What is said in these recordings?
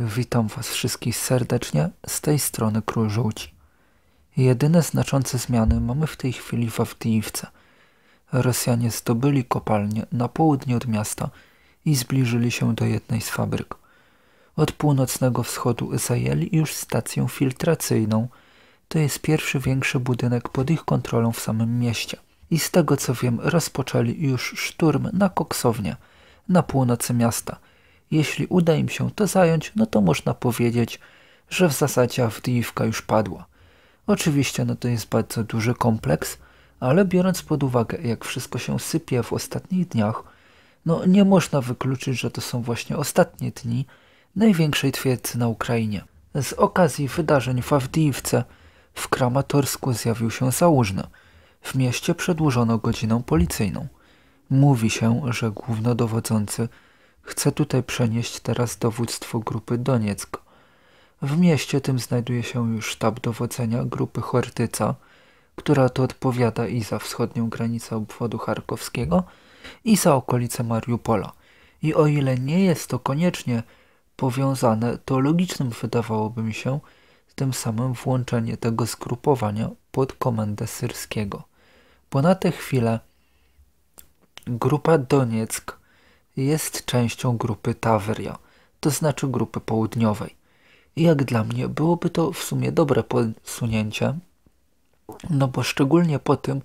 Witam Was wszystkich serdecznie, z tej strony Król Żółci. Jedyne znaczące zmiany mamy w tej chwili w Awdijiwce. Rosjanie zdobyli kopalnię na południe od miasta i zbliżyli się do jednej z fabryk. Od północnego wschodu zajęli już stację filtracyjną. To jest pierwszy większy budynek pod ich kontrolą w samym mieście. I z tego co wiem, rozpoczęli już szturm na koksownię na północy miasta – jeśli uda im się to zająć, no to można powiedzieć, że w zasadzie Awdijiwka już padła. Oczywiście no to jest bardzo duży kompleks, ale biorąc pod uwagę, jak wszystko się sypie w ostatnich dniach, no nie można wykluczyć, że to są właśnie ostatnie dni największej twierdzy na Ukrainie. Z okazji wydarzeń w Awdijiwce w Kramatorsku zjawił się Załużny. W mieście przedłużono godziną policyjną. Mówi się, że głównodowodzący Chcę tutaj przenieść teraz dowództwo grupy Donieck. W mieście tym znajduje się już sztab dowodzenia grupy Chortyca, która to odpowiada i za wschodnią granicę obwodu charkowskiego, i za okolice Mariupola. I o ile nie jest to koniecznie powiązane, to logicznym wydawałoby mi się tym samym włączenie tego zgrupowania pod komendę syrskiego. Bo na tę chwilę grupa Donieck jest częścią grupy Taveria, to znaczy grupy południowej. Jak dla mnie byłoby to w sumie dobre posunięcie, no bo szczególnie po tym,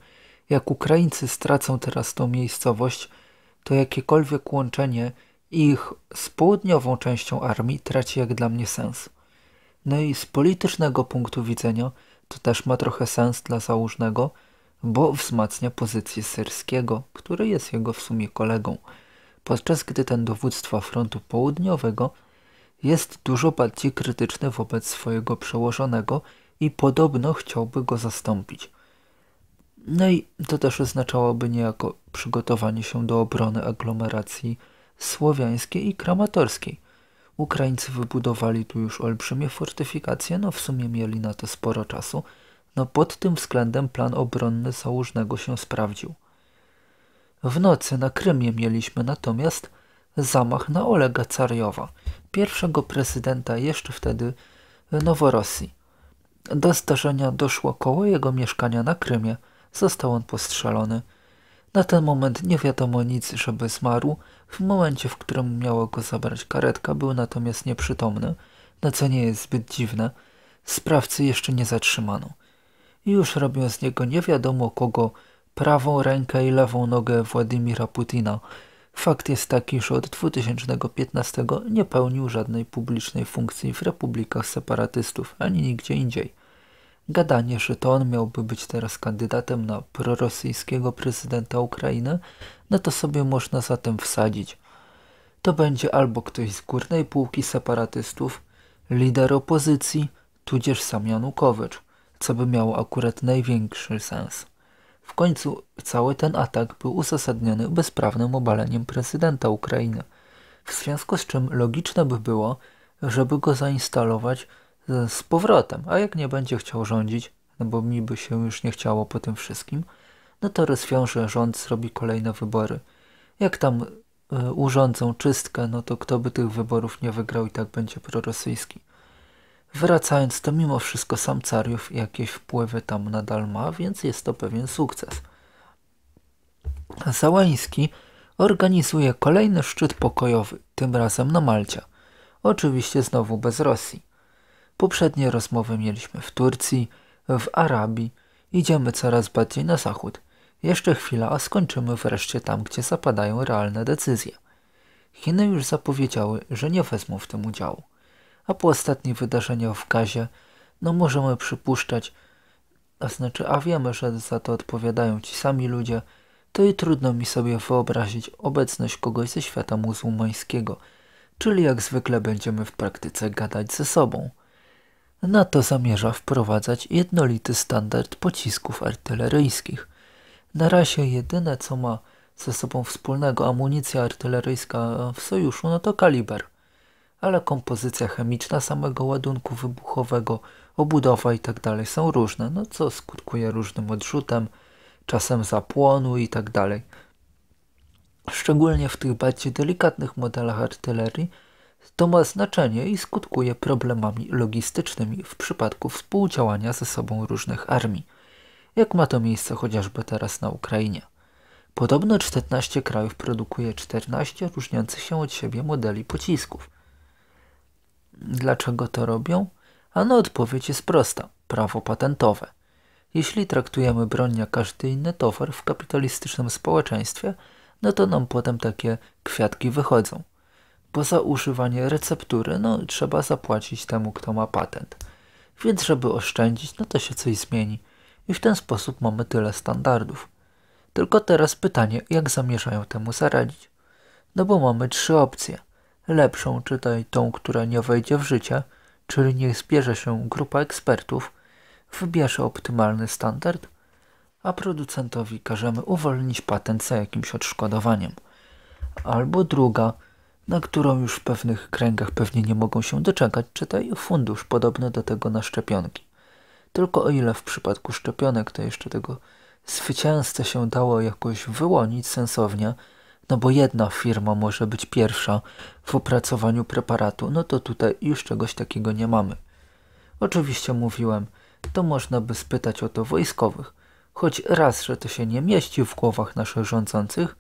jak Ukraińcy stracą teraz tą miejscowość, to jakiekolwiek łączenie ich z południową częścią armii traci jak dla mnie sens. No i z politycznego punktu widzenia to też ma trochę sens dla założnego, bo wzmacnia pozycję syrskiego, który jest jego w sumie kolegą podczas gdy ten dowództwa frontu południowego jest dużo bardziej krytyczny wobec swojego przełożonego i podobno chciałby go zastąpić. No i to też oznaczałoby niejako przygotowanie się do obrony aglomeracji słowiańskiej i kramatorskiej. Ukraińcy wybudowali tu już olbrzymie fortyfikacje, no w sumie mieli na to sporo czasu, no pod tym względem plan obronny założnego się sprawdził. W nocy na Krymie mieliśmy natomiast zamach na Olega Cariowa, pierwszego prezydenta jeszcze wtedy Noworosji. Do zdarzenia doszło koło jego mieszkania na Krymie. Został on postrzelony. Na ten moment nie wiadomo nic, żeby zmarł. W momencie, w którym miała go zabrać karetka, był natomiast nieprzytomny, no co nie jest zbyt dziwne. Sprawcy jeszcze nie zatrzymano. Już robią z niego nie wiadomo kogo prawą rękę i lewą nogę Władimira Putina. Fakt jest taki, że od 2015 nie pełnił żadnej publicznej funkcji w republikach separatystów ani nigdzie indziej. Gadanie, że to on miałby być teraz kandydatem na prorosyjskiego prezydenta Ukrainy, no to sobie można zatem wsadzić. To będzie albo ktoś z górnej półki separatystów, lider opozycji, tudzież sam Janukowycz, co by miało akurat największy sens. W końcu cały ten atak był uzasadniony bezprawnym obaleniem prezydenta Ukrainy, w związku z czym logiczne by było, żeby go zainstalować z powrotem, a jak nie będzie chciał rządzić, no bo mi by się już nie chciało po tym wszystkim, no to rozwiąże rząd, zrobi kolejne wybory. Jak tam y, urządzą czystkę, no to kto by tych wyborów nie wygrał i tak będzie prorosyjski. Wracając, to mimo wszystko sam Cariów jakieś wpływy tam nadal ma, więc jest to pewien sukces. Załański organizuje kolejny szczyt pokojowy, tym razem na Malcie. Oczywiście znowu bez Rosji. Poprzednie rozmowy mieliśmy w Turcji, w Arabii. Idziemy coraz bardziej na zachód. Jeszcze chwila, a skończymy wreszcie tam, gdzie zapadają realne decyzje. Chiny już zapowiedziały, że nie wezmą w tym udziału a po ostatnich wydarzeniach w gazie, no możemy przypuszczać, a znaczy, a wiemy, że za to odpowiadają ci sami ludzie, to i trudno mi sobie wyobrazić obecność kogoś ze świata muzułmańskiego, czyli jak zwykle będziemy w praktyce gadać ze sobą. NATO zamierza wprowadzać jednolity standard pocisków artyleryjskich. Na razie jedyne, co ma ze sobą wspólnego amunicja artyleryjska w sojuszu, no to kaliber ale kompozycja chemiczna samego ładunku wybuchowego, obudowa itd. Tak są różne, no co skutkuje różnym odrzutem, czasem zapłonu itd. Tak Szczególnie w tych bardziej delikatnych modelach artylerii to ma znaczenie i skutkuje problemami logistycznymi w przypadku współdziałania ze sobą różnych armii, jak ma to miejsce chociażby teraz na Ukrainie. Podobno 14 krajów produkuje 14 różniących się od siebie modeli pocisków, Dlaczego to robią? Ano odpowiedź jest prosta. Prawo patentowe. Jeśli traktujemy broń jak każdy inny towar w kapitalistycznym społeczeństwie, no to nam potem takie kwiatki wychodzą. Bo za używanie receptury, no trzeba zapłacić temu, kto ma patent. Więc żeby oszczędzić, no to się coś zmieni. I w ten sposób mamy tyle standardów. Tylko teraz pytanie, jak zamierzają temu zaradzić? No bo mamy trzy opcje – Lepszą czytaj tą, która nie wejdzie w życie, czyli niech zbierze się grupa ekspertów, wybierze optymalny standard, a producentowi każemy uwolnić patent za jakimś odszkodowaniem. Albo druga, na którą już w pewnych kręgach pewnie nie mogą się doczekać, czytaj fundusz podobny do tego na szczepionki. Tylko o ile w przypadku szczepionek to jeszcze tego zwycięzcę się dało jakoś wyłonić sensownie, no bo jedna firma może być pierwsza w opracowaniu preparatu, no to tutaj już czegoś takiego nie mamy. Oczywiście mówiłem, to można by spytać o to wojskowych. Choć raz, że to się nie mieści w głowach naszych rządzących,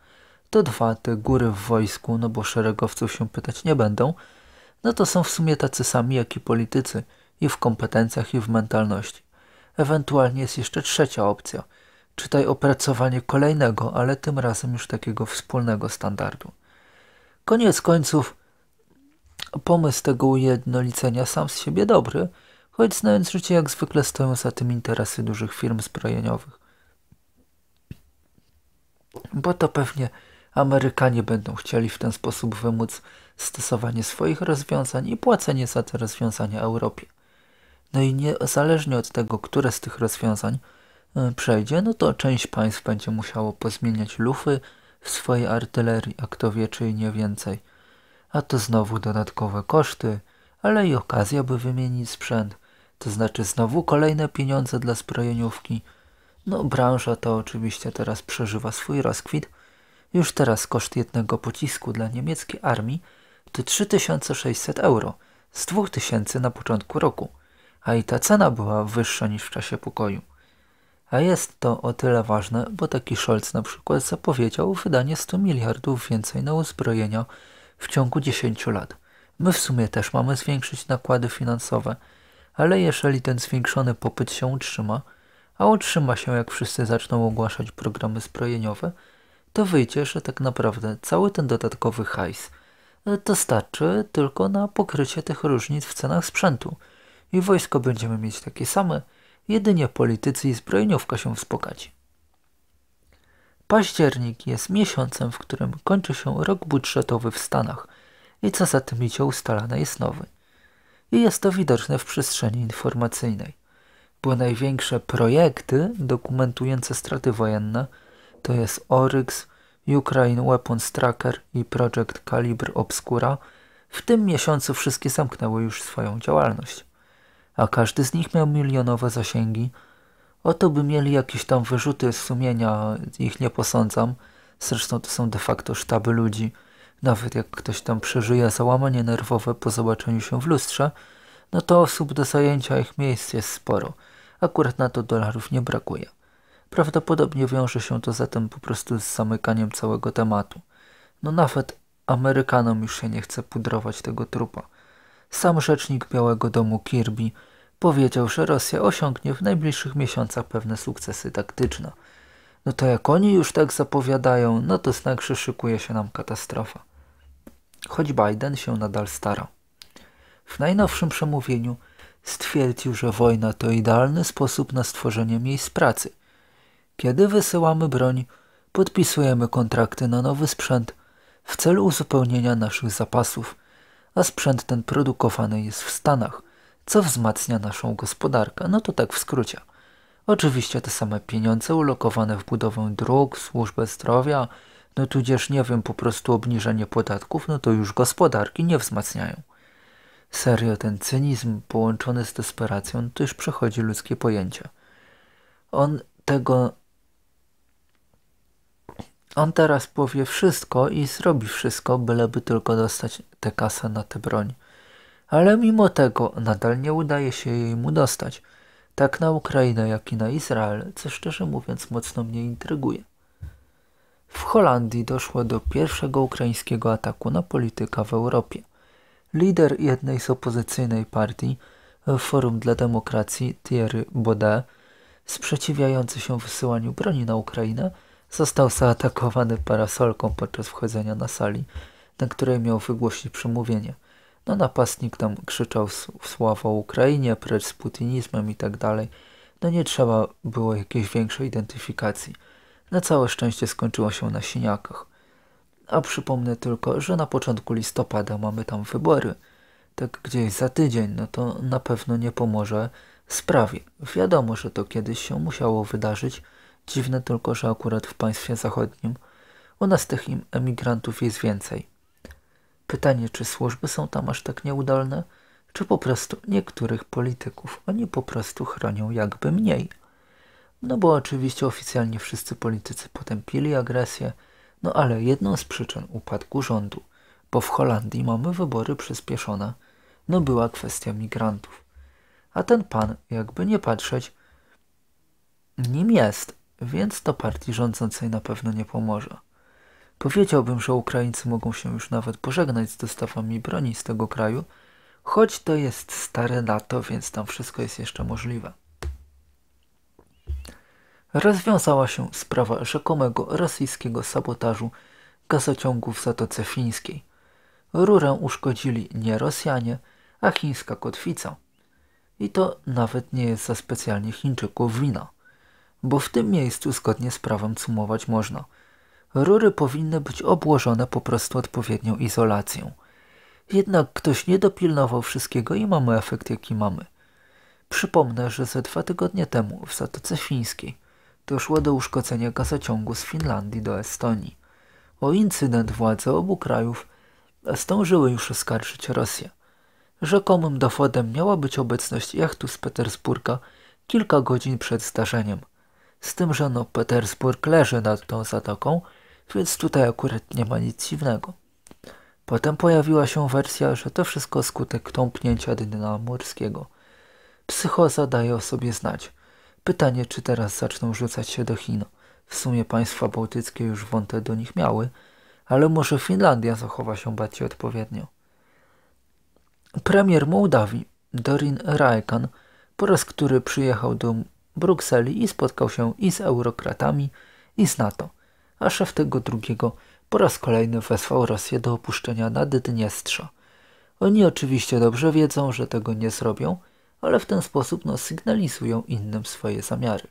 to dwa, te góry w wojsku, no bo szeregowców się pytać nie będą, no to są w sumie tacy sami jak i politycy, i w kompetencjach, i w mentalności. Ewentualnie jest jeszcze trzecia opcja – Czytaj opracowanie kolejnego, ale tym razem już takiego wspólnego standardu. Koniec końców, pomysł tego ujednolicenia sam z siebie dobry, choć znając życie jak zwykle stoją za tym interesy dużych firm zbrojeniowych. Bo to pewnie Amerykanie będą chcieli w ten sposób wymóc stosowanie swoich rozwiązań i płacenie za te rozwiązania Europie. No i niezależnie od tego, które z tych rozwiązań E, przejdzie, no to część państw będzie musiało pozmieniać lufy w swojej artylerii, a kto wie czy nie więcej. A to znowu dodatkowe koszty, ale i okazja, by wymienić sprzęt. To znaczy znowu kolejne pieniądze dla zbrojeniówki. No branża to oczywiście teraz przeżywa swój rozkwit. Już teraz koszt jednego pocisku dla niemieckiej armii to 3600 euro z 2000 na początku roku, a i ta cena była wyższa niż w czasie pokoju. A jest to o tyle ważne, bo taki Scholz na przykład zapowiedział wydanie 100 miliardów więcej na uzbrojenia w ciągu 10 lat. My w sumie też mamy zwiększyć nakłady finansowe, ale jeżeli ten zwiększony popyt się utrzyma, a utrzyma się jak wszyscy zaczną ogłaszać programy zbrojeniowe, to wyjdzie, że tak naprawdę cały ten dodatkowy hajs to tylko na pokrycie tych różnic w cenach sprzętu i wojsko będziemy mieć takie same, Jedynie politycy i zbrojeniówka się wzbogaci. Październik jest miesiącem, w którym kończy się rok budżetowy w Stanach i co za tym idzie ustalany jest nowy. I jest to widoczne w przestrzeni informacyjnej, bo największe projekty dokumentujące straty wojenne to jest Oryx, Ukraine Weapons Tracker i Project Calibre Obscura, w tym miesiącu wszystkie zamknęły już swoją działalność a każdy z nich miał milionowe zasięgi. Oto by mieli jakieś tam wyrzuty sumienia, ich nie posądzam. Zresztą to są de facto sztaby ludzi. Nawet jak ktoś tam przeżyje załamanie nerwowe po zobaczeniu się w lustrze, no to osób do zajęcia ich miejsc jest sporo. Akurat na to dolarów nie brakuje. Prawdopodobnie wiąże się to zatem po prostu z zamykaniem całego tematu. No nawet Amerykanom już się nie chce pudrować tego trupa. Sam rzecznik Białego Domu Kirby powiedział, że Rosja osiągnie w najbliższych miesiącach pewne sukcesy taktyczne. No to jak oni już tak zapowiadają, no to znak, że szykuje się nam katastrofa. Choć Biden się nadal starał. W najnowszym przemówieniu stwierdził, że wojna to idealny sposób na stworzenie miejsc pracy. Kiedy wysyłamy broń, podpisujemy kontrakty na nowy sprzęt w celu uzupełnienia naszych zapasów – a sprzęt ten produkowany jest w Stanach, co wzmacnia naszą gospodarkę. No to tak w skrócie. Oczywiście te same pieniądze ulokowane w budowę dróg, służbę zdrowia, no tudzież nie wiem, po prostu obniżenie podatków, no to już gospodarki nie wzmacniają. Serio, ten cynizm połączony z desperacją to już przechodzi ludzkie pojęcie. On tego on teraz powie wszystko i zrobi wszystko, byleby tylko dostać tę kasę na tę broń. Ale mimo tego nadal nie udaje się jej mu dostać. Tak na Ukrainę, jak i na Izrael, co szczerze mówiąc mocno mnie intryguje. W Holandii doszło do pierwszego ukraińskiego ataku na polityka w Europie. Lider jednej z opozycyjnej partii, Forum dla Demokracji, Thierry Baudet, sprzeciwiający się wysyłaniu broni na Ukrainę, Został zaatakowany parasolką podczas wchodzenia na sali, na której miał wygłosić przemówienie. No napastnik tam krzyczał o Ukrainie, precz z putinizmem i tak dalej. No nie trzeba było jakiejś większej identyfikacji. Na całe szczęście skończyło się na siniakach. A przypomnę tylko, że na początku listopada mamy tam wybory. Tak gdzieś za tydzień, no to na pewno nie pomoże sprawie. Wiadomo, że to kiedyś się musiało wydarzyć, Dziwne tylko, że akurat w państwie zachodnim u nas tych emigrantów jest więcej. Pytanie, czy służby są tam aż tak nieudolne, czy po prostu niektórych polityków oni po prostu chronią jakby mniej. No bo oczywiście oficjalnie wszyscy politycy potępili agresję, no ale jedną z przyczyn upadku rządu, bo w Holandii mamy wybory przyspieszone, no była kwestia migrantów. A ten pan, jakby nie patrzeć, nim jest więc to partii rządzącej na pewno nie pomoże. Powiedziałbym, że Ukraińcy mogą się już nawet pożegnać z dostawami broni z tego kraju, choć to jest stare NATO, więc tam wszystko jest jeszcze możliwe. Rozwiązała się sprawa rzekomego rosyjskiego sabotażu gazociągu w Zatoce Fińskiej. Rurę uszkodzili nie Rosjanie, a chińska kotwica. I to nawet nie jest za specjalnie Chińczyków wina – bo w tym miejscu zgodnie z prawem cumować można. Rury powinny być obłożone po prostu odpowiednią izolacją. Jednak ktoś nie dopilnował wszystkiego i mamy efekt jaki mamy. Przypomnę, że ze dwa tygodnie temu w Zatoce Fińskiej doszło do uszkodzenia gazociągu z Finlandii do Estonii. O incydent władze obu krajów zdążyły już oskarżyć Rosję. Rzekomym dowodem miała być obecność jachtu z Petersburga kilka godzin przed zdarzeniem – z tym, że no Petersburg leży nad tą zatoką, więc tutaj akurat nie ma nic dziwnego. Potem pojawiła się wersja, że to wszystko skutek tąpnięcia dna morskiego. Psychoza daje o sobie znać. Pytanie, czy teraz zaczną rzucać się do Chin. W sumie państwa bałtyckie już wątę do nich miały, ale może Finlandia zachowa się bardziej odpowiednio. Premier Mołdawii, Dorin Rajkan, po raz który przyjechał do Brukseli i spotkał się i z eurokratami, i z NATO, a szef tego drugiego po raz kolejny wezwał Rosję do opuszczenia Naddniestrza. Oni oczywiście dobrze wiedzą, że tego nie zrobią, ale w ten sposób no, sygnalizują innym swoje zamiary.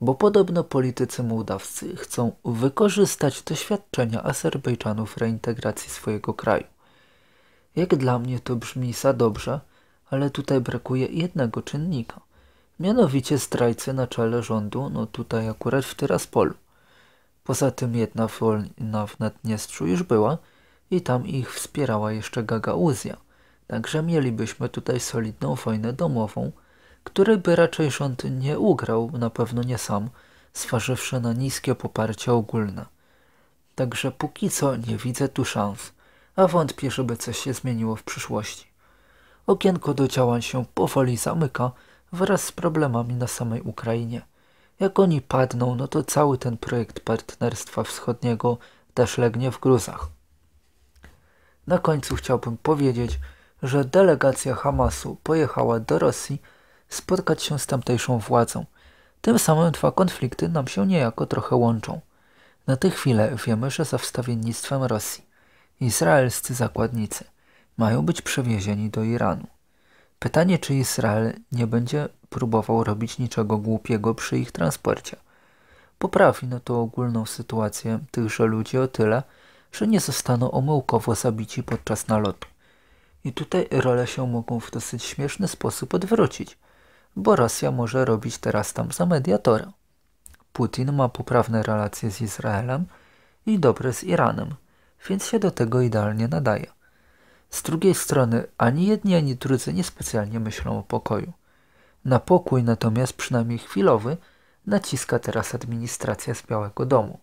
Bo podobno politycy mołdawscy chcą wykorzystać doświadczenia Azerbejdżanów w reintegracji swojego kraju. Jak dla mnie to brzmi za dobrze, ale tutaj brakuje jednego czynnika – mianowicie zdrajcy na czele rządu, no tutaj akurat w Tyraspolu. Poza tym jedna wojna w Naddniestrzu już była i tam ich wspierała jeszcze Gagauzja. Także mielibyśmy tutaj solidną wojnę domową, której by raczej rząd nie ugrał, na pewno nie sam, zważywszy na niskie poparcie ogólne. Także póki co nie widzę tu szans, a wątpię, żeby coś się zmieniło w przyszłości. Okienko do działań się powoli zamyka, wraz z problemami na samej Ukrainie. Jak oni padną, no to cały ten projekt Partnerstwa Wschodniego też legnie w gruzach. Na końcu chciałbym powiedzieć, że delegacja Hamasu pojechała do Rosji spotkać się z tamtejszą władzą. Tym samym dwa konflikty nam się niejako trochę łączą. Na tę chwilę wiemy, że za wstawiennictwem Rosji izraelscy zakładnicy mają być przewiezieni do Iranu. Pytanie, czy Izrael nie będzie próbował robić niczego głupiego przy ich transporcie. Poprawi na to ogólną sytuację tychże ludzi o tyle, że nie zostaną omyłkowo zabici podczas nalotu. I tutaj role się mogą w dosyć śmieszny sposób odwrócić, bo Rosja może robić teraz tam za mediatora. Putin ma poprawne relacje z Izraelem i dobre z Iranem, więc się do tego idealnie nadaje. Z drugiej strony ani jedni, ani drudzy niespecjalnie myślą o pokoju. Na pokój natomiast, przynajmniej chwilowy, naciska teraz administracja z Białego Domu.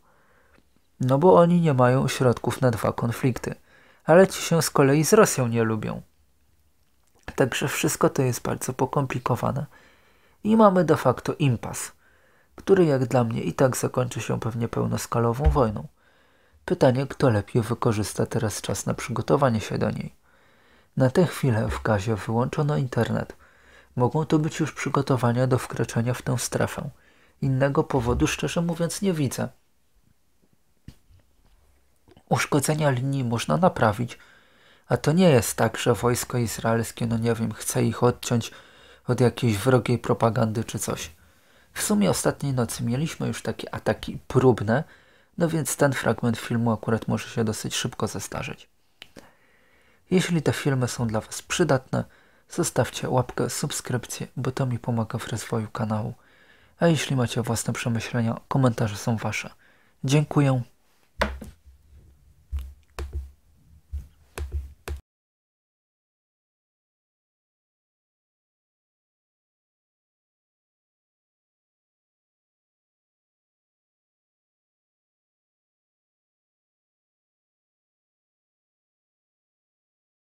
No bo oni nie mają środków na dwa konflikty, ale ci się z kolei z Rosją nie lubią. Także wszystko to jest bardzo pokomplikowane i mamy de facto impas, który jak dla mnie i tak zakończy się pewnie pełnoskalową wojną. Pytanie, kto lepiej wykorzysta teraz czas na przygotowanie się do niej. Na tę chwilę w Gazie wyłączono internet. Mogą to być już przygotowania do wkraczania w tę strefę. Innego powodu, szczerze mówiąc, nie widzę. Uszkodzenia linii można naprawić, a to nie jest tak, że wojsko izraelskie, no nie wiem, chce ich odciąć od jakiejś wrogiej propagandy czy coś. W sumie ostatniej nocy mieliśmy już takie ataki próbne, no więc ten fragment filmu akurat może się dosyć szybko zestarzeć. Jeśli te filmy są dla Was przydatne, zostawcie łapkę, subskrypcję, bo to mi pomaga w rozwoju kanału. A jeśli macie własne przemyślenia, komentarze są Wasze. Dziękuję.